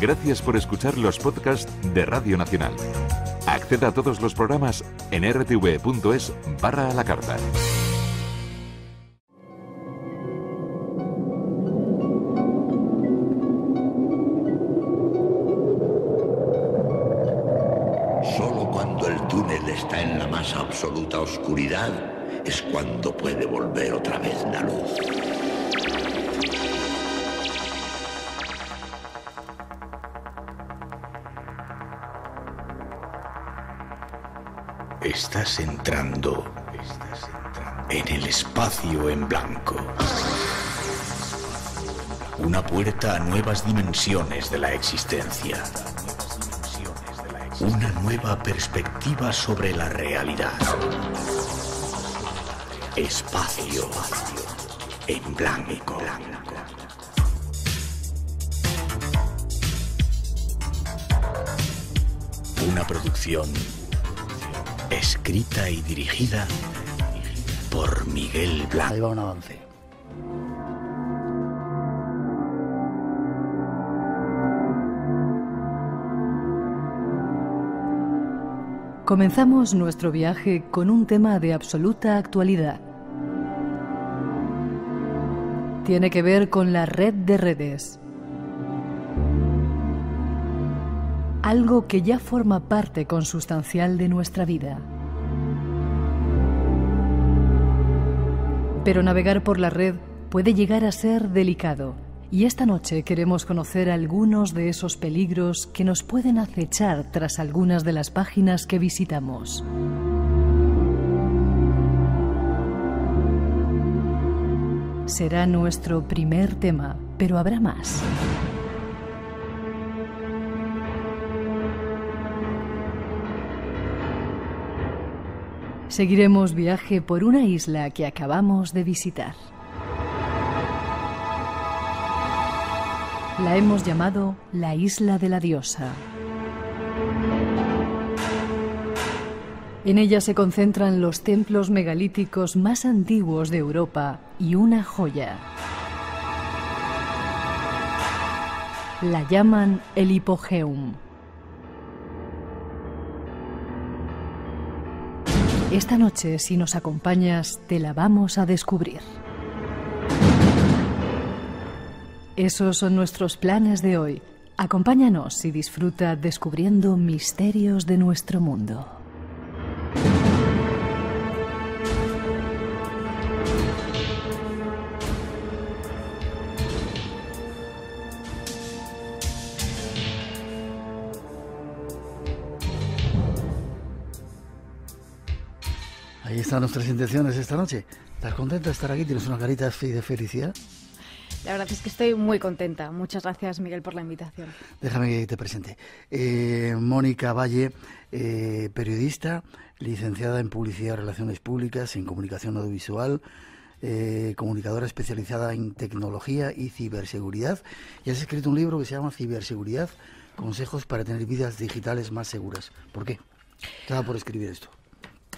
Gracias por escuchar los podcasts de Radio Nacional. Acceda a todos los programas en rtv.es barra a la carta. Solo cuando el túnel está en la más absoluta oscuridad es cuando Estás entrando en el espacio en blanco. Una puerta a nuevas dimensiones de la existencia. Una nueva perspectiva sobre la realidad. Espacio en blanco. Una producción escrita y dirigida por Miguel Blanco. Ahí va un avance. Comenzamos nuestro viaje con un tema de absoluta actualidad. Tiene que ver con la red de redes. algo que ya forma parte consustancial de nuestra vida. Pero navegar por la red puede llegar a ser delicado, y esta noche queremos conocer algunos de esos peligros que nos pueden acechar tras algunas de las páginas que visitamos. Será nuestro primer tema, pero habrá más. Seguiremos viaje por una isla que acabamos de visitar. La hemos llamado la isla de la diosa. En ella se concentran los templos megalíticos más antiguos de Europa y una joya. La llaman el Hipogeum. Esta noche, si nos acompañas, te la vamos a descubrir. Esos son nuestros planes de hoy. Acompáñanos y disfruta descubriendo misterios de nuestro mundo. están nuestras intenciones esta noche. ¿Estás contenta de estar aquí? ¿Tienes una carita de felicidad? La verdad es que estoy muy contenta. Muchas gracias, Miguel, por la invitación. Déjame que te presente. Eh, Mónica Valle, eh, periodista, licenciada en Publicidad y Relaciones Públicas, en Comunicación Audiovisual, eh, comunicadora especializada en tecnología y ciberseguridad. Y has escrito un libro que se llama Ciberseguridad, consejos para tener vidas digitales más seguras. ¿Por qué? Estaba por escribir esto.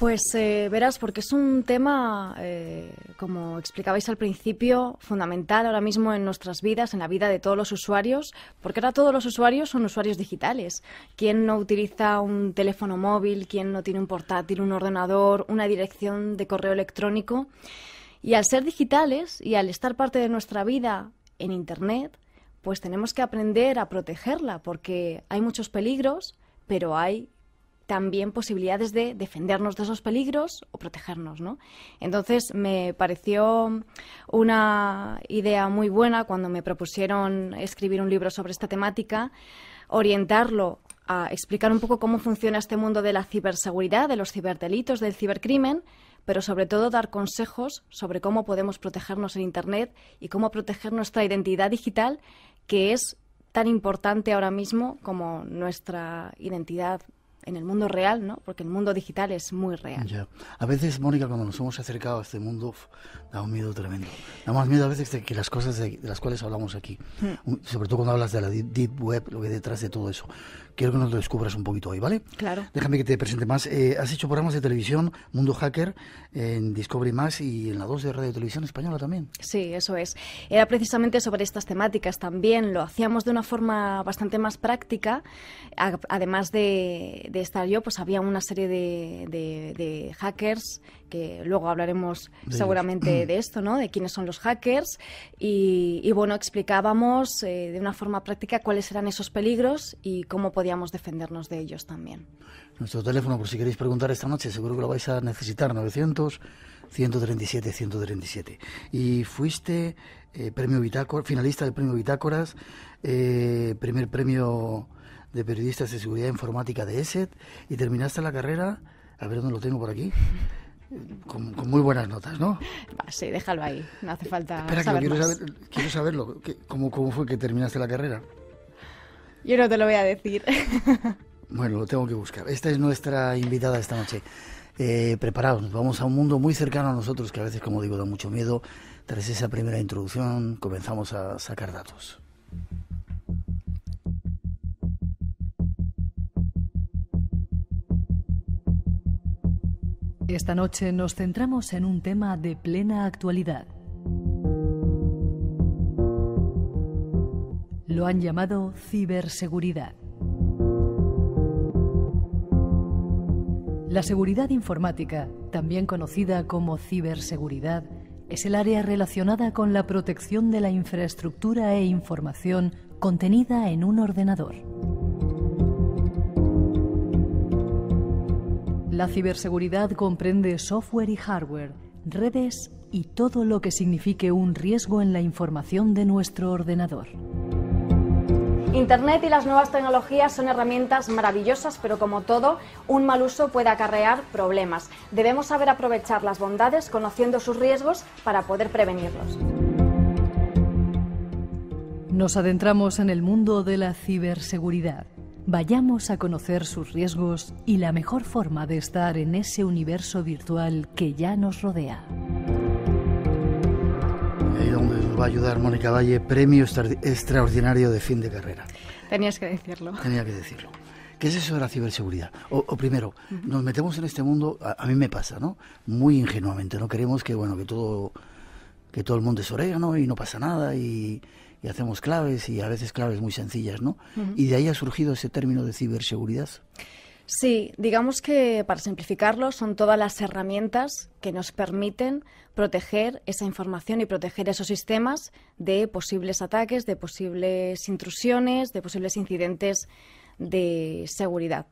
Pues eh, verás, porque es un tema, eh, como explicabais al principio, fundamental ahora mismo en nuestras vidas, en la vida de todos los usuarios, porque ahora todos los usuarios son usuarios digitales. ¿Quién no utiliza un teléfono móvil? ¿Quién no tiene un portátil, un ordenador, una dirección de correo electrónico? Y al ser digitales y al estar parte de nuestra vida en Internet, pues tenemos que aprender a protegerla, porque hay muchos peligros, pero hay también posibilidades de defendernos de esos peligros o protegernos, ¿no? Entonces me pareció una idea muy buena cuando me propusieron escribir un libro sobre esta temática, orientarlo a explicar un poco cómo funciona este mundo de la ciberseguridad, de los ciberdelitos, del cibercrimen, pero sobre todo dar consejos sobre cómo podemos protegernos en Internet y cómo proteger nuestra identidad digital, que es tan importante ahora mismo como nuestra identidad en el mundo real, ¿no? Porque el mundo digital es muy real. Ya. A veces, Mónica, cuando nos hemos acercado a este mundo, da un miedo tremendo. Da más miedo a veces que las cosas de, las cuales hablamos aquí, hmm. sobre todo cuando hablas de la deep, deep web, lo que hay detrás de todo eso, quiero que nos lo descubras un poquito hoy, ¿vale? Claro. Déjame que te presente más. Eh, has hecho programas de televisión, Mundo Hacker, en Discovery Más y en la 2 de Radio Televisión Española también. Sí, eso es. Era precisamente sobre estas temáticas también. Lo hacíamos de una forma bastante más práctica. además de, estar yo, pues había una serie de, hackers que luego hablaremos seguramente de esto, ¿no? De quiénes son los hackers. Y, bueno, explicábamos eh, de una forma práctica cuáles eran esos peligros y cómo podíamos defendernos de ellos también. Nuestro teléfono, por si queréis preguntar esta noche, seguro que lo vais a necesitar, 900 137 137. Y fuiste eh, premio finalista del premio Bitácoras, eh, primer premio de periodistas de seguridad informática de ESET y terminaste la carrera, a ver dónde lo tengo por aquí. Con, muy buenas notas, ¿no? sí, déjalo ahí, no hace falta. Espera, saber quiero, Saber, quiero saberlo. ¿Cómo fue que terminaste la carrera? Yo no te lo voy a decir. Bueno, lo tengo que buscar. Esta es nuestra invitada esta noche. Eh, preparaos, vamos a un mundo muy cercano a nosotros que a veces, como digo, da mucho miedo. Tras esa primera introducción comenzamos a sacar datos. Esta noche nos centramos en un tema de plena actualidad Lo han llamado ciberseguridad. La seguridad informática, también conocida como ciberseguridad, es el área relacionada con la protección de la infraestructura e información contenida en un ordenador. La ciberseguridad comprende software y hardware, redes y todo lo que signifique un riesgo en la información de nuestro ordenador. Internet y las nuevas tecnologías son herramientas maravillosas, pero como todo, un mal uso puede acarrear problemas. Debemos saber aprovechar las bondades conociendo sus riesgos para poder prevenirlos. Nos adentramos en el mundo de la ciberseguridad. Vayamos a conocer sus riesgos y la mejor forma de estar en ese universo virtual que ya nos rodea va a ayudar Mónica Valle, premio extraordinario de fin de carrera. Tenías que decirlo. Tenía que decirlo. ¿Qué es eso de la ciberseguridad? O, primero, nos metemos en este mundo, a, mí me pasa, ¿no? Muy ingenuamente, ¿no? Queremos que, bueno, que todo, que todo el mundo es orégano y no pasa nada y, hacemos claves y a veces claves muy sencillas, ¿no? Y de ahí ha surgido ese término de ciberseguridad. Sí, digamos que para simplificarlo son todas las herramientas que nos permiten proteger esa información y proteger esos sistemas de posibles ataques, de posibles intrusiones, de posibles incidentes de seguridad.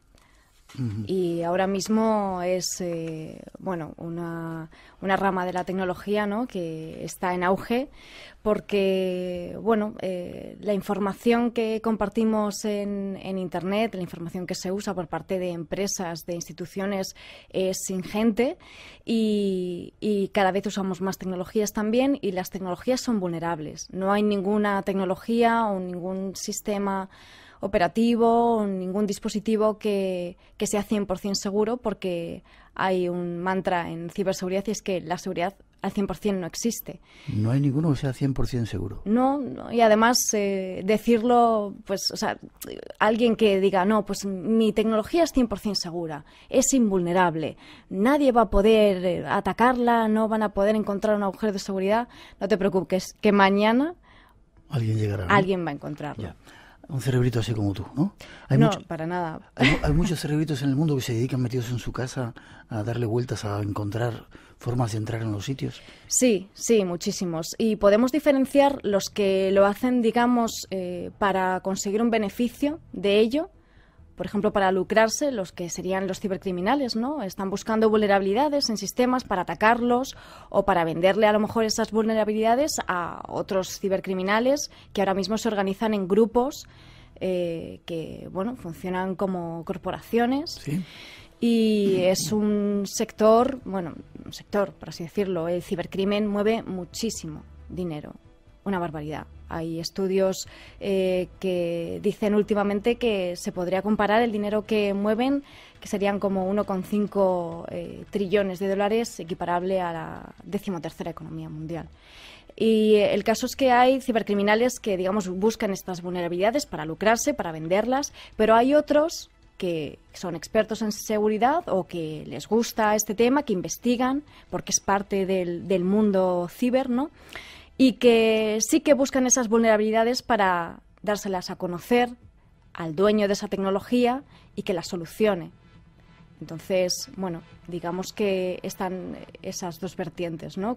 Y ahora mismo es eh, bueno una, rama de la tecnología ¿no? que está en auge porque bueno eh, la información que compartimos en, en, internet, la información que se usa por parte de empresas, de instituciones es ingente y, y cada vez usamos más tecnologías también y las tecnologías son vulnerables. No hay ninguna tecnología o ningún sistema operativo ningún dispositivo que, sea 100% seguro porque hay un mantra en ciberseguridad y es que la seguridad al 100% no existe. No hay ninguno que sea 100% seguro. No, y además eh, decirlo, pues, o sea, alguien que diga, no, pues mi tecnología es 100% segura, es invulnerable, nadie va a poder eh, atacarla, no van a poder encontrar un agujero de seguridad, no te preocupes, que mañana alguien llegará. Alguien va a encontrarlo un cerebrito así como tú, ¿no? no, para nada. Hay, muchos cerebritos en el mundo que se dedican metidos en su casa a darle vueltas, a encontrar formas de entrar en los sitios. Sí, sí, muchísimos. Y podemos diferenciar los que lo hacen, digamos, eh, para conseguir un beneficio de ello por ejemplo, para lucrarse, los que serían los cibercriminales, ¿no? Están buscando vulnerabilidades en sistemas para atacarlos o para venderle a lo mejor esas vulnerabilidades a otros cibercriminales que ahora mismo se organizan en grupos eh, que, bueno, funcionan como corporaciones. y es un sector, bueno, un sector, por así decirlo, el cibercrimen mueve muchísimo dinero una barbaridad. Hay estudios eh, que dicen últimamente que se podría comparar el dinero que mueven, que serían como 1,5 eh, trillones de dólares, equiparable a la decimotercera economía mundial. Y el caso es que hay cibercriminales que, digamos, buscan estas vulnerabilidades para lucrarse, para venderlas, pero hay otros que son expertos en seguridad o que les gusta este tema, que investigan, porque es parte del, del mundo ciber, ¿no? y que sí que buscan esas vulnerabilidades para dárselas a conocer al dueño de esa tecnología y que la solucione. Entonces, bueno, digamos que están esas dos vertientes, ¿no?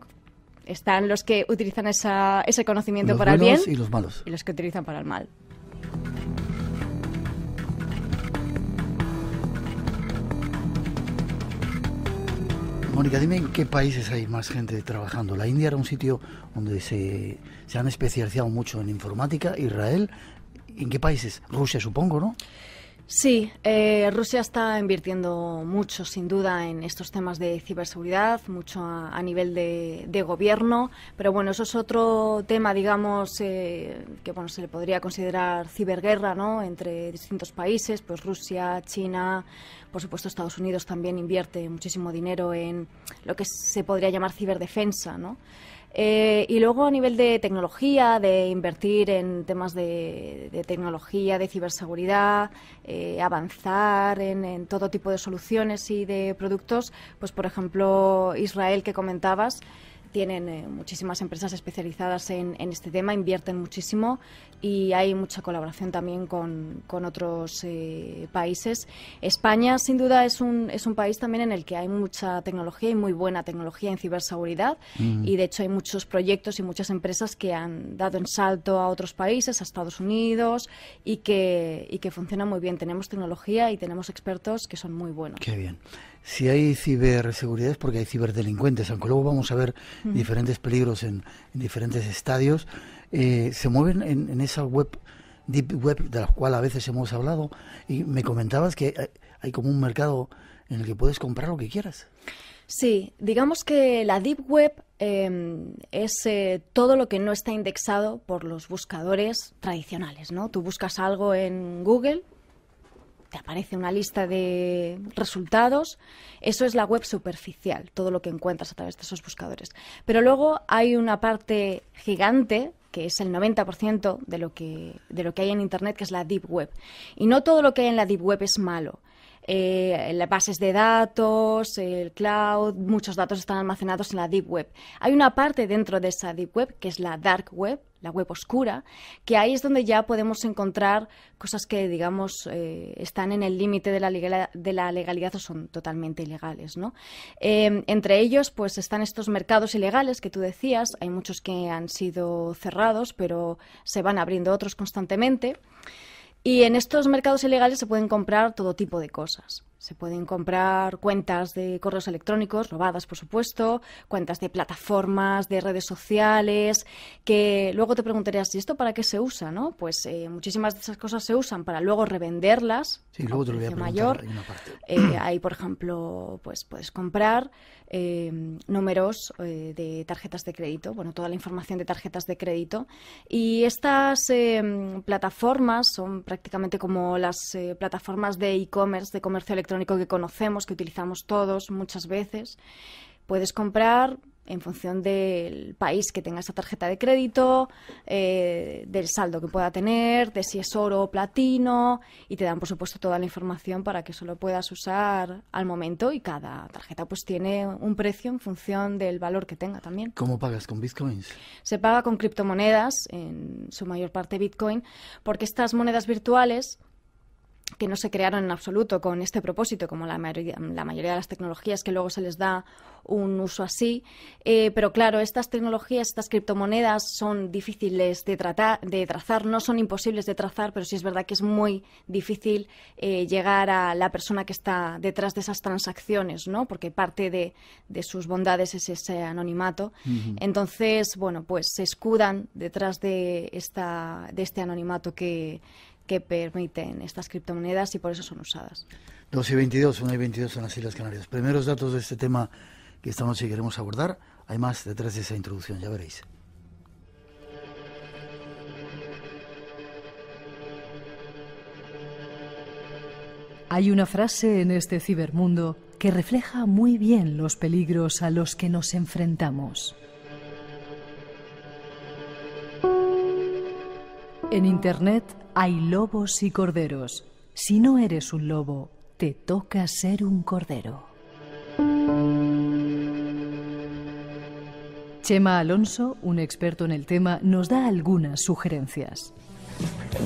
Están los que utilizan esa, ese conocimiento para el bien y los malos. Y los que utilizan para el mal. Mónica, dime en qué países hay más gente trabajando. La India era un sitio donde se, se han especializado mucho en informática, Israel. ¿En qué países? Rusia, supongo, ¿no? Sí, eh, Rusia está invirtiendo mucho, sin duda, en estos temas de ciberseguridad, mucho a, nivel de, gobierno, pero bueno, eso es otro tema, digamos, eh, que bueno se le podría considerar ciberguerra, ¿no? Entre distintos países, pues Rusia, China, por supuesto Estados Unidos también invierte muchísimo dinero en lo que se podría llamar ciberdefensa, ¿no? Eh, y luego a nivel de tecnología, de invertir en temas de, tecnología, de ciberseguridad, eh, avanzar en, todo tipo de soluciones y de productos, pues por ejemplo Israel que comentabas tienen eh, muchísimas empresas especializadas en, este tema, invierten muchísimo y hay mucha colaboración también con, otros eh, países. España, sin duda, es un, es un país también en el que hay mucha tecnología y muy buena tecnología en ciberseguridad mm. y, de hecho, hay muchos proyectos y muchas empresas que han dado en salto a otros países, a Estados Unidos y que, y que funciona muy bien. Tenemos tecnología y tenemos expertos que son muy buenos. Qué bien si hay ciberseguridad es porque hay ciberdelincuentes, aunque luego vamos a ver diferentes peligros en, diferentes estadios, eh, se mueven en, esa web, deep web, de la cual a veces hemos hablado, y me comentabas que hay, como un mercado en el que puedes comprar lo que quieras. Sí, digamos que la Deep Web em, es eh, todo lo que no está indexado por los buscadores tradicionales, ¿no? Tú buscas algo en Google te aparece una lista de resultados. Eso es la web superficial, todo lo que encuentras a través de esos buscadores. Pero luego hay una parte gigante que es el 90% de lo, que, de lo que hay en Internet, que es la Deep Web. Y no todo lo que hay en la Deep Web es malo. Eh, las bases de datos, el cloud, muchos datos están almacenados en la Deep Web. Hay una parte dentro de esa Deep Web, que es la Dark Web, la web oscura, que ahí es donde ya podemos encontrar cosas que, digamos, eh, están en el límite de, la legalidad o son totalmente ilegales. ¿no? Em, entre ellos, pues están estos mercados ilegales que tú decías, hay muchos que han sido cerrados, pero se van abriendo otros constantemente. Y en estos mercados ilegales se pueden comprar todo tipo de cosas. Se pueden comprar cuentas de correos electrónicos, robadas por supuesto, cuentas de plataformas, de redes sociales, que luego te preguntarías, ¿y esto para qué se usa? ¿no? Pues eh, muchísimas de esas cosas se usan para luego revenderlas. Sí, luego te lo mayor. Una parte. Eh, ahí, por ejemplo, pues puedes comprar em, números eh, de tarjetas de crédito, bueno, toda la información de tarjetas de crédito. Y estas em, plataformas son prácticamente como las eh, plataformas de e-commerce, de comercio electrónico electrónico que conocemos, que utilizamos todos muchas veces. Puedes comprar en función del país que tenga esa tarjeta de crédito, eh, del saldo que pueda tener, de si es oro o platino, y te dan, por supuesto, toda la información para que solo puedas usar al momento y cada tarjeta pues tiene un precio en función del valor que tenga también. ¿Cómo pagas con bitcoins? Se paga con criptomonedas, en su mayor parte bitcoin, porque estas monedas virtuales que no se crearon en absoluto con este propósito, como la, mayoría, la mayoría de las tecnologías que luego se les da un uso así. Eh, pero claro, estas tecnologías, estas criptomonedas son difíciles de, tratar, de trazar, no son imposibles de trazar, pero sí es verdad que es muy difícil eh, llegar a la persona que está detrás de esas transacciones, ¿no? Porque parte de, sus bondades es ese anonimato. Entonces, bueno, pues se escudan detrás de, esta, de este anonimato que que permiten estas criptomonedas y por eso son usadas. 2 y 22, 1 y 22 en las Islas Canarias. Primeros datos de este tema que estamos y queremos abordar. Hay más detrás de esa introducción, ya veréis. Hay una frase en este cibermundo que refleja muy bien los peligros a los que nos enfrentamos. En Internet hay lobos y corderos. Si no eres un lobo, te toca ser un cordero. Chema Alonso, un experto en el tema, nos da algunas sugerencias.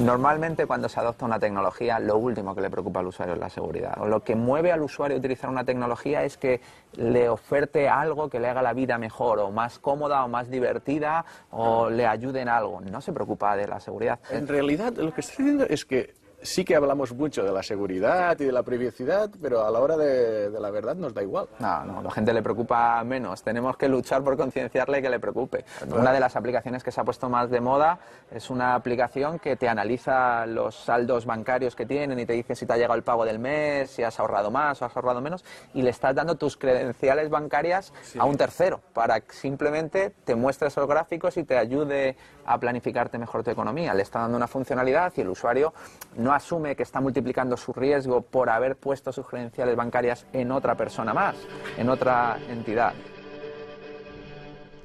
Normalmente cuando se adopta una tecnología, lo último que le preocupa al usuario es la seguridad. lo que mueve al usuario a utilizar una tecnología es que le oferte algo que le haga la vida mejor o más cómoda o más divertida o le ayude en algo. No se preocupa de la seguridad. En realidad lo que está diciendo es que sí que hablamos mucho de la seguridad y de la privacidad, pero a la hora de, la verdad nos da igual. No, no, la gente le preocupa menos. Tenemos que luchar por concienciarle que le preocupe. Una de las aplicaciones que se ha puesto más de moda es una aplicación que te analiza los saldos bancarios que tienen y te dice si te ha llegado el pago del mes, si has ahorrado más o has ahorrado menos, y le estás dando tus credenciales bancarias a un tercero para que simplemente te muestre esos gráficos y te ayude a planificarte mejor tu economía. Le está dando una funcionalidad y el usuario no asume que está multiplicando su riesgo por haber puesto sus credenciales bancarias en otra persona más, en otra entidad.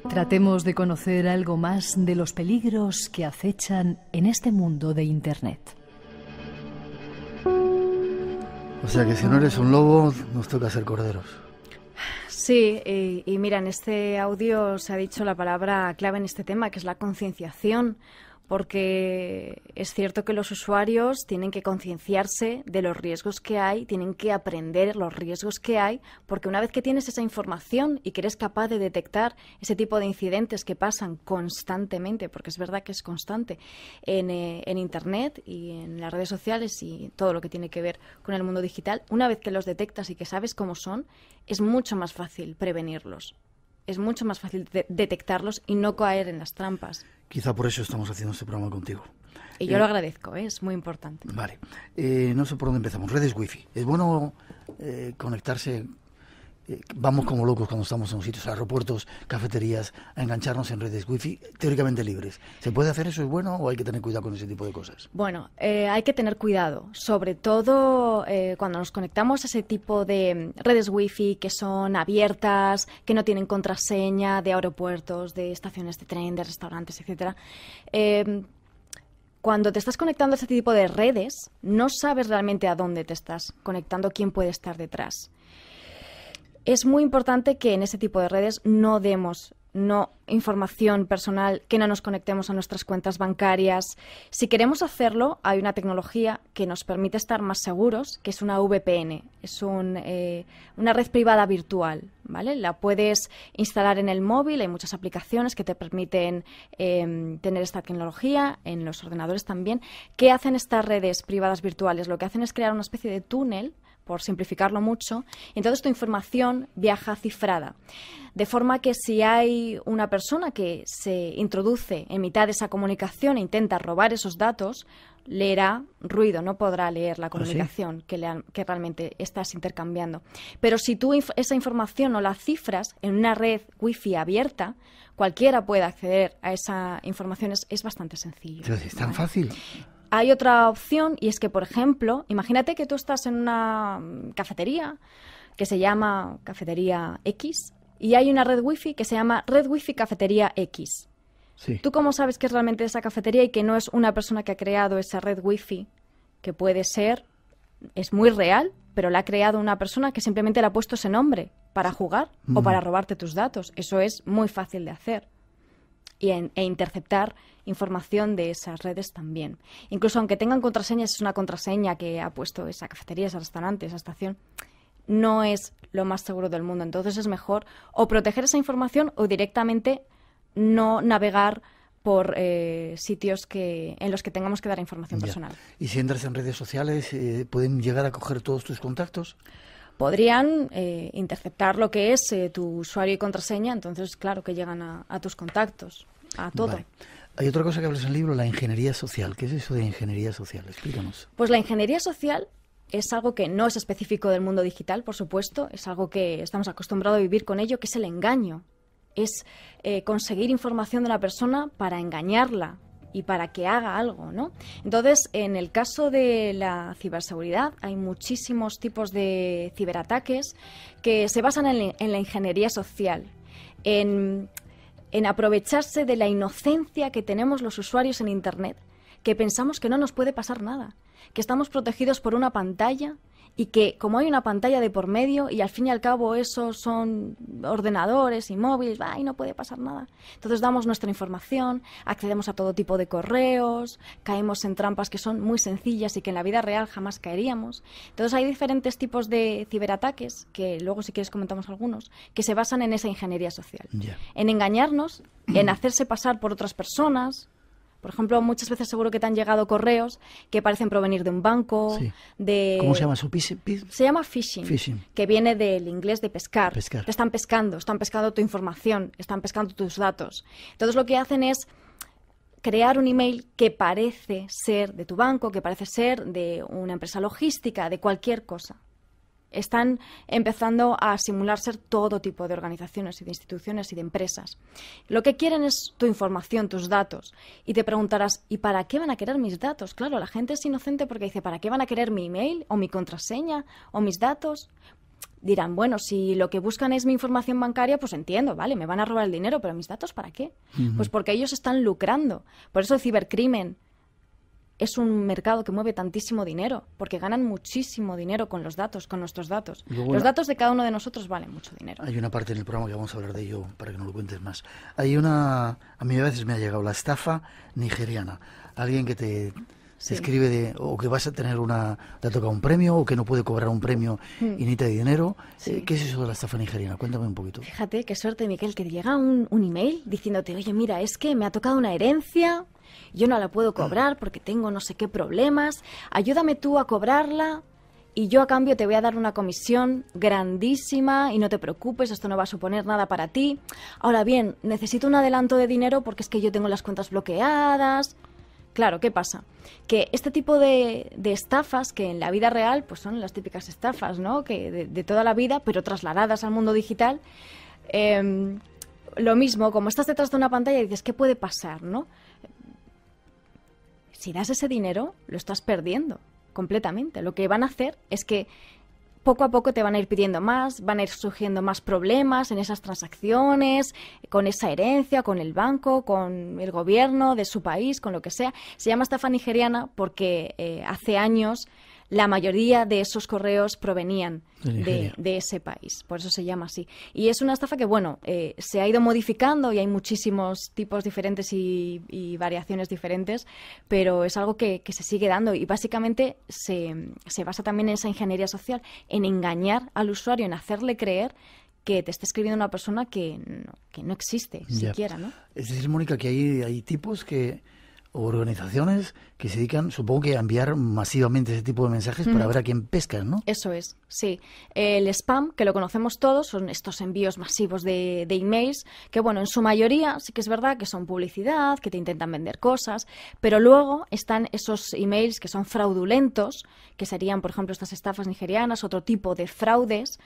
Tratemos de conocer algo más de los peligros que acechan en este mundo de Internet. O sea que si no eres un lobo, nos toca ser corderos. Sí, y, y mira, en este audio se ha dicho la palabra clave en este tema, que es la concienciación porque es cierto que los usuarios tienen que concienciarse de los riesgos que hay, tienen que aprender los riesgos que hay, porque una vez que tienes esa información y que eres capaz de detectar ese tipo de incidentes que pasan constantemente, porque es verdad que es constante en, eh, Internet y en las redes sociales y todo lo que tiene que ver con el mundo digital, una vez que los detectas y que sabes cómo son, es mucho más fácil prevenirlos es mucho más fácil detectarlos y no caer en las trampas. Quizá por eso estamos haciendo este programa contigo. Y yo lo eh, agradezco, ¿eh? es muy importante. Vale. Eh, no sé por dónde empezamos. Redes wifi. ¿Es bueno conectarse eh, vamos como locos cuando estamos en sitios, aeropuertos, cafeterías, a engancharnos en redes wifi teóricamente libres. ¿Se puede hacer eso? ¿Es bueno o hay que tener cuidado con ese tipo de cosas? Bueno, eh, hay que tener cuidado, sobre todo eh, cuando nos conectamos a ese tipo de mm, redes wifi que son abiertas, que no tienen contraseña de aeropuertos, de estaciones de tren, de restaurantes, etcétera cuando te estás conectando a ese tipo de redes, no sabes realmente a dónde te estás conectando, quién puede estar detrás es muy importante que en ese tipo de redes no demos no información personal, que no nos conectemos a nuestras cuentas bancarias. Si queremos hacerlo, hay una tecnología que nos permite estar más seguros, que es una VPN, es eh, una red privada virtual, ¿vale? La puedes instalar en el móvil, hay muchas aplicaciones que te permiten em, tener esta tecnología, en los ordenadores también. ¿Qué hacen estas redes privadas virtuales? Lo que hacen es crear una especie de túnel por simplificarlo mucho. Entonces tu información viaja cifrada. De forma que si hay una persona que se introduce en mitad de esa comunicación e intenta robar esos datos, leerá ruido, no podrá leer la ¿Ah, comunicación que, realmente estás intercambiando. Pero si tú esa información o la cifras en una red wifi abierta, cualquiera puede acceder a esa información, es, bastante sencillo. Entonces, ¿Es tan fácil? Hay otra opción y es que, por ejemplo, imagínate que tú estás en una mm, cafetería que se llama Cafetería X y hay una red Wi-Fi que se llama Red Wi-Fi Cafetería X. ¿Tú cómo sabes que es realmente esa cafetería y que no es una persona que ha creado esa red wifi? Que puede ser, es muy real, pero la ha creado una persona que simplemente le ha puesto ese nombre para jugar o mm. para robarte tus datos. Eso es muy fácil de hacer y e interceptar información de esas redes también. Incluso aunque tengan contraseñas, es una contraseña que ha puesto esa cafetería, ese restaurante, esa estación, no es lo más seguro del mundo. Entonces es mejor o proteger esa información o directamente no navegar por eh, sitios que, en los que tengamos que dar información personal. ¿Y si entras en redes sociales, eh, pueden llegar a coger todos tus contactos? podrían eh, interceptar lo que es tu usuario y contraseña, entonces claro que llegan a, tus contactos, a todo. Hay otra cosa que hablas en el libro, la ingeniería social. ¿Qué es eso de ingeniería social? Explícanos. Pues la ingeniería social es algo que no es específico del mundo digital, por supuesto, es algo que estamos acostumbrados a vivir con ello, que es el engaño. Es eh, conseguir información de una persona para engañarla y para que haga algo, ¿no? Entonces, en el caso de la ciberseguridad, hay muchísimos tipos de ciberataques que se basan en, en la ingeniería social, en en aprovecharse de la inocencia que tenemos los usuarios en Internet, que pensamos que no nos puede pasar nada, que estamos protegidos por una pantalla, y que como hay una pantalla de por medio y al fin y al cabo esos son ordenadores y móviles, va, y no puede pasar nada. Entonces damos nuestra información, accedemos a todo tipo de correos, caemos en trampas que son muy sencillas y que en la vida real jamás caeríamos. Entonces hay diferentes tipos de ciberataques, que luego si quieres comentamos algunos, que se basan en esa ingeniería social, en engañarnos, en hacerse pasar por otras personas, por ejemplo, muchas veces seguro que te han llegado correos que parecen provenir de un banco, de... ¿Cómo se llama eso? Se llama phishing, que viene del inglés de pescar. pescar. Te están pescando, están pescando tu información, están pescando tus datos. Entonces lo que hacen es crear un email que parece ser de tu banco, que parece ser de una empresa logística, de cualquier cosa están empezando a simular ser todo tipo de organizaciones y de instituciones y de empresas. Lo que quieren es tu información, tus datos. Y te preguntarás, ¿y para qué van a querer mis datos? Claro, la gente es inocente porque dice, ¿para qué van a querer mi email o mi contraseña o mis datos? Dirán, bueno, si lo que buscan es mi información bancaria, pues entiendo, vale, me van a robar el dinero, pero mis datos para qué? Pues porque ellos están lucrando. Por eso el cibercrimen, es un mercado que mueve tantísimo dinero, porque ganan muchísimo dinero con los datos, con nuestros datos. los datos de cada uno de nosotros valen mucho dinero. Hay una parte en el programa que vamos a hablar de ello para que no lo cuentes más. Hay una, a mí a veces me ha llegado la estafa nigeriana. Alguien que te, se escribe de, o que vas a tener una, te ha tocado un premio, o que no puede cobrar un premio mm. y de dinero. Eh, ¿Qué es eso de la estafa nigeriana? Cuéntame un poquito. Fíjate, qué suerte, Miguel, que llega un, un email diciéndote, oye, mira, es que me ha tocado una herencia yo no la puedo cobrar porque tengo no sé qué problemas, ayúdame tú a cobrarla y yo a cambio te voy a dar una comisión grandísima y no te preocupes, esto no va a suponer nada para ti. Ahora bien, necesito un adelanto de dinero porque es que yo tengo las cuentas bloqueadas. Claro, ¿qué pasa? Que este tipo de, estafas, que en la vida real, pues son las típicas estafas, ¿no? Que de, toda la vida, pero trasladadas al mundo digital, em, lo mismo, como estás detrás de una pantalla y dices, ¿qué puede pasar, no? si das ese dinero, lo estás perdiendo completamente. Lo que van a hacer es que poco a poco te van a ir pidiendo más, van a ir surgiendo más problemas en esas transacciones, con esa herencia, con el banco, con el gobierno de su país, con lo que sea. Se llama estafa nigeriana porque eh, hace años la mayoría de esos correos provenían de, ese país. Por eso se llama así. Y es una estafa que, bueno, eh, se ha ido modificando y hay muchísimos tipos diferentes y, variaciones diferentes, pero es algo que, se sigue dando y básicamente se, basa también en esa ingeniería social, en engañar al usuario, en hacerle creer que te está escribiendo una persona que no, existe siquiera, ¿no? Es decir, Mónica, que hay, hay tipos que organizaciones que se dedican, supongo que a enviar masivamente ese tipo de mensajes para ver a quién pescan, ¿no? Eso es, sí. El spam, que lo conocemos todos, son estos envíos masivos de, de, emails, que bueno, en su mayoría sí que es verdad que son publicidad, que te intentan vender cosas, pero luego están esos emails que son fraudulentos, que serían, por ejemplo, estas estafas nigerianas, otro tipo de fraudes,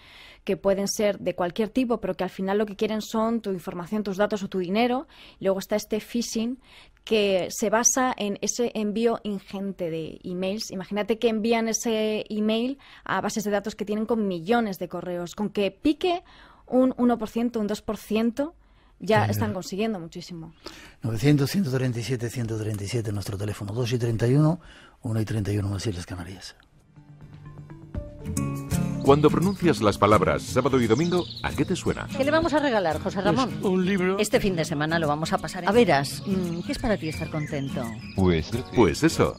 que pueden ser de cualquier tipo, pero que al final lo que quieren son tu información, tus datos o tu dinero. Luego está este phishing, que se basa en ese envío ingente de emails. Imagínate que envían ese email a bases de datos que tienen con millones de correos. Con que pique un 1%, un 2%, ya están consiguiendo muchísimo. 900, 137, 137, en nuestro teléfono 2 y 31, 1 y 31 en las Islas Canarias. Cuando pronuncias las palabras sábado y domingo, ¿a qué te suena? ¿Qué le vamos a regalar, José pues Ramón? un libro. Este fin de semana lo vamos a pasar. A veras, mm, ¿qué es para ti estar contento? Pues, pues eso.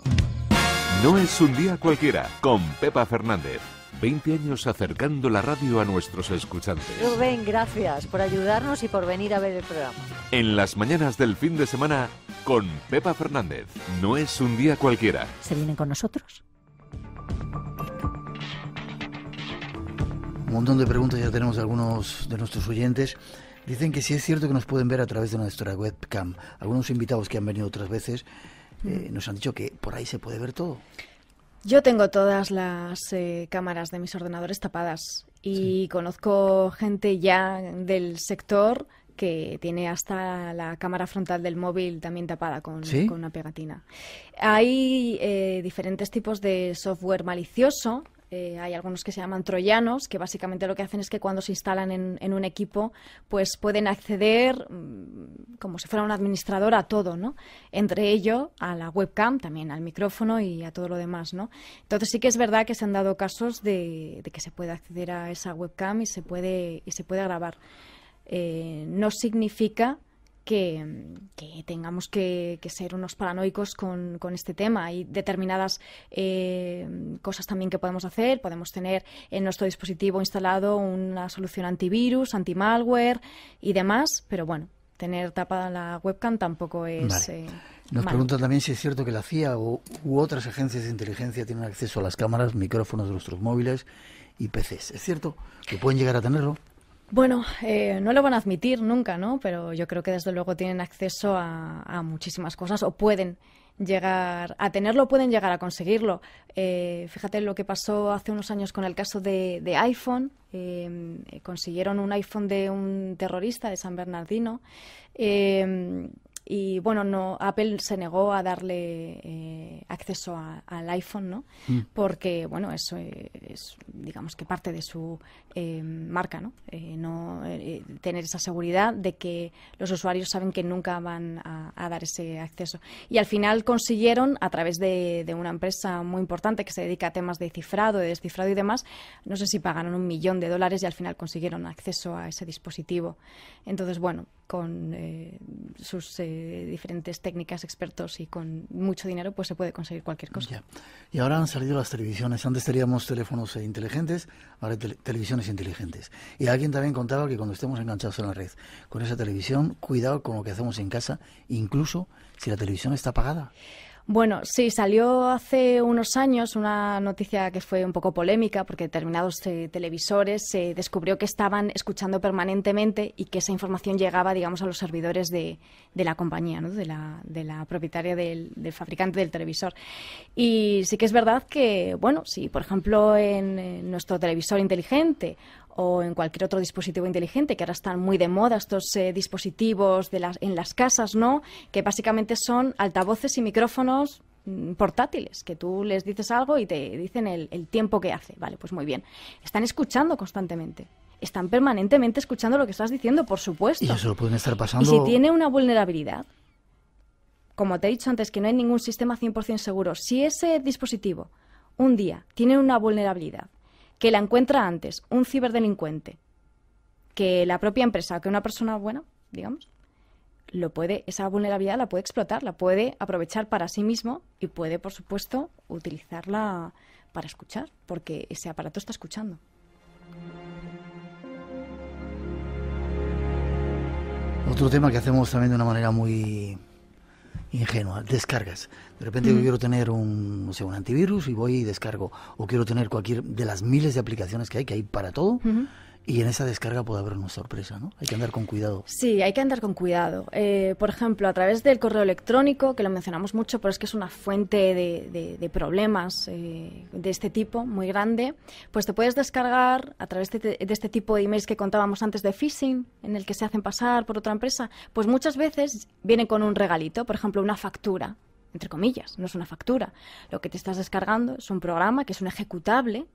No es un día cualquiera, con Pepa Fernández. Veinte años acercando la radio a nuestros escuchantes. Rubén, gracias por ayudarnos y por venir a ver el programa. En las mañanas del fin de semana, con Pepa Fernández. No es un día cualquiera. ¿Se vienen con nosotros? Un montón de preguntas ya tenemos de algunos de nuestros oyentes. Dicen que sí es cierto que nos pueden ver a través de nuestra webcam. Algunos invitados que han venido otras veces eh, mm. nos han dicho que por ahí se puede ver todo. Yo tengo todas las eh, cámaras de mis ordenadores tapadas y conozco gente ya del sector que tiene hasta la cámara frontal del móvil también tapada con, con una pegatina. Hay eh, diferentes tipos de software malicioso eh, hay algunos que se llaman troyanos, que básicamente lo que hacen es que cuando se instalan en, un equipo, pues pueden acceder mm, como si fuera un administrador a todo, ¿no? Entre ello, a la webcam, también al micrófono y a todo lo demás, ¿no? Entonces sí que es verdad que se han dado casos de, que se puede acceder a esa webcam y se puede, y se puede grabar. Eh, no significa Mm, que, tengamos que, ser unos paranoicos con, este tema. Hay determinadas eh, cosas también que podemos hacer. Podemos tener en nuestro dispositivo instalado una solución antivirus, anti-malware y demás, pero bueno, tener tapada la webcam tampoco es. Eh, Nos pregunta también si es cierto que la CIA u otras agencias de inteligencia tienen acceso a las cámaras, micrófonos de nuestros móviles y PCs. ¿Es cierto que pueden llegar a tenerlo? Bueno, eh, no lo van a admitir nunca, ¿no? Pero yo creo que desde luego tienen acceso a, muchísimas cosas o pueden llegar a tenerlo, pueden llegar a conseguirlo. Eh, fíjate lo que pasó hace unos años con el caso de, iPhone. Eh, consiguieron un iPhone de un terrorista de San Bernardino y bueno, no, Apple se negó a darle eh, acceso al iPhone, ¿no? Mm. Porque, bueno, eso es, digamos que parte de su em, marca, ¿no? Eh, no eh, tener esa seguridad de que los usuarios saben que nunca van a, dar ese acceso. Y al final consiguieron, a través de, de, una empresa muy importante que se dedica a temas de cifrado, de descifrado y demás, no sé si pagaron un millón de dólares y al final consiguieron acceso a ese dispositivo. Entonces, bueno, con sus diferentes técnicas, expertos y con mucho dinero, pues se puede conseguir cualquier cosa. Y ahora han salido las televisiones. Antes teníamos teléfonos inteligentes, ahora televisiones inteligentes. Y alguien también contaba que cuando estemos enganchados en la red con esa televisión, cuidado con lo que hacemos en casa, incluso si la televisión está apagada. Bueno, sí, salió hace unos años una noticia que fue un poco polémica porque determinados eh, televisores se eh, descubrió que estaban escuchando permanentemente y que esa información llegaba, digamos, a los servidores de, la compañía, ¿no? de, la, propietaria del, fabricante del televisor. Y sí que es verdad que, bueno, si sí, por ejemplo en nuestro televisor inteligente o en cualquier otro dispositivo inteligente, que ahora están muy de moda estos eh, dispositivos en las casas, ¿no? Que básicamente son altavoces y micrófonos mm, portátiles, que tú les dices algo y te dicen el, tiempo que hace. Vale, pues muy bien. Están escuchando constantemente. Están permanentemente escuchando lo que estás diciendo, por supuesto. Y eso lo pueden estar pasando. Y si tiene una vulnerabilidad, como te he dicho antes, que no hay ningún sistema 100% seguro, si ese dispositivo un día tiene una vulnerabilidad que la encuentra antes un ciberdelincuente que la propia empresa, que una persona buena, digamos, lo puede, esa vulnerabilidad la puede explotar, la puede aprovechar para sí mismo y puede, por supuesto, utilizarla para escuchar, porque ese aparato está escuchando. Otro tema que hacemos también de una manera muy ingenua, descargas. De repente yo quiero tener un, antivirus y voy y descargo. O quiero tener cualquier de las miles de aplicaciones que hay, que hay para todo. Y en esa descarga puede haber una sorpresa, ¿no? Hay que andar con cuidado. Sí, hay que andar con cuidado. Eh, por ejemplo, a través del correo electrónico, que lo mencionamos mucho, pero es que es una fuente de, problemas eh, de este tipo muy grande, pues te puedes descargar a través de, este tipo de emails que contábamos antes de phishing, en el que se hacen pasar por otra empresa, pues muchas veces viene con un regalito, por ejemplo, una factura entre comillas, no es una factura. Lo que te estás descargando es un programa que es un ejecutable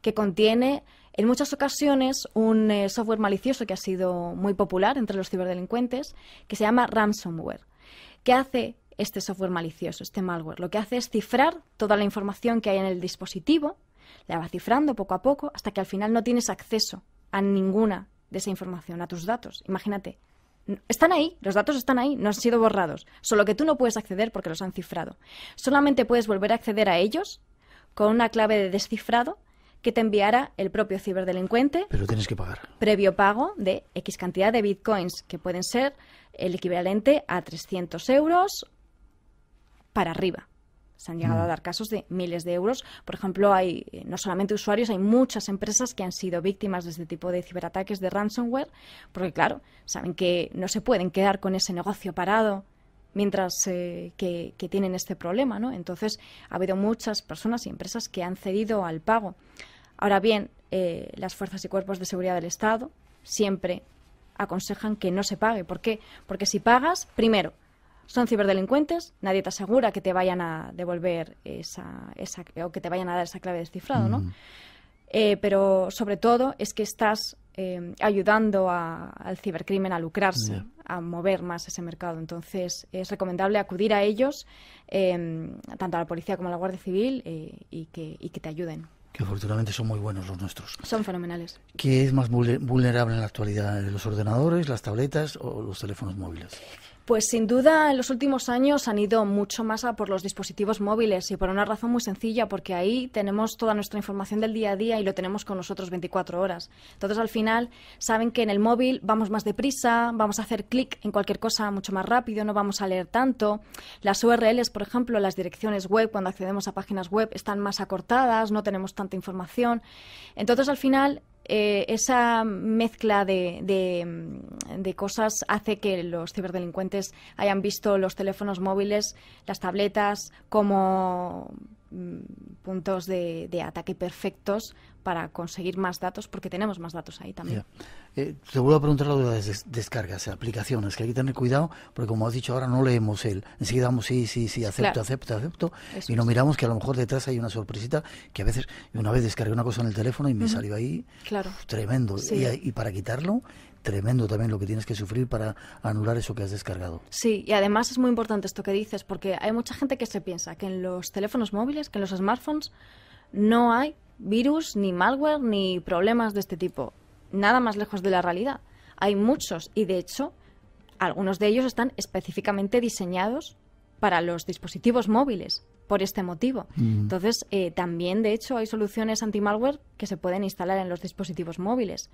que contiene en muchas ocasiones, un eh, software malicioso que ha sido muy popular entre los ciberdelincuentes, que se llama ransomware. ¿Qué hace este software malicioso, este malware? Lo que hace es cifrar toda la información que hay en el dispositivo, la va cifrando poco a poco, hasta que al final no tienes acceso a ninguna de esa información, a tus datos. Imagínate, están ahí, los datos están ahí, no han sido borrados, solo que tú no puedes acceder porque los han cifrado. Solamente puedes volver a acceder a ellos con una clave de descifrado que te enviara el propio ciberdelincuente. Pero tienes que pagar. Previo pago de X cantidad de bitcoins, que pueden ser el equivalente a 300 euros para arriba. Se han llegado a mm. dar casos de miles de euros. Por ejemplo, hay eh, no solamente usuarios, hay muchas empresas que han sido víctimas de este tipo de ciberataques de ransomware, porque claro, saben que no se pueden quedar con ese negocio parado mientras eh, que, tienen este problema, Entonces, ha habido muchas personas y empresas que han cedido al pago. Ahora bien, eh, las fuerzas y cuerpos de seguridad del Estado siempre aconsejan que no se pague. ¿Por qué? Porque si pagas, primero, son ciberdelincuentes, nadie te asegura que te vayan a devolver esa, esa o que te vayan a dar esa clave de descifrado, ¿no? Mm. Eh, pero sobre todo es que estás eh, ayudando al cibercrimen a lucrarse, a mover más ese mercado. Entonces es recomendable acudir a ellos, tanto a la policía como a la Guardia Civil, y que te ayuden que afortunadamente son muy buenos los nuestros. Son fenomenales. ¿Qué es más vulnerable en la actualidad? Eh, ¿Los ordenadores, las tabletas o los teléfonos móviles? Pues sin duda en los últimos años han ido mucho más a por los dispositivos móviles y por una razón muy sencilla, porque ahí tenemos toda nuestra información del día a día y lo tenemos con nosotros 24 horas. Entonces al final saben que en el móvil vamos más deprisa, vamos a hacer clic en cualquier cosa mucho más rápido, no vamos a leer tanto. Las URLs, por ejemplo, las direcciones web cuando accedemos a páginas web están más acortadas, no tenemos tanta información. Entonces al final eh, esa mezcla mm, de, cosas hace que los ciberdelincuentes hayan visto los teléfonos móviles, las tabletas, como mm, puntos de ataque perfectos para conseguir más datos, porque tenemos más datos ahí también. Eh, te vuelvo a preguntar lo de las descargas, eh, aplicaciones, que hay que tener cuidado, porque como has dicho ahora no leemos él. enseguida damos sí, sí, sí, acepto, acepto, acepto, y no miramos que a lo mejor detrás hay una sorpresita, que a veces, una vez descargué una cosa en el teléfono y me salió ahí, claro. tremendo, y, y para quitarlo tremendo también lo que tienes que sufrir para anular eso que has descargado. Sí, y además es muy importante esto que dices, porque hay mucha gente que se piensa que en los teléfonos móviles, que en los smartphones, no hay virus, ni malware, ni problemas de este tipo. Nada más lejos de la realidad. Hay muchos y de hecho algunos de ellos están específicamente diseñados para los dispositivos móviles por este motivo. Entonces, eh, también, de hecho, hay soluciones anti-malware que se pueden instalar en los dispositivos móviles.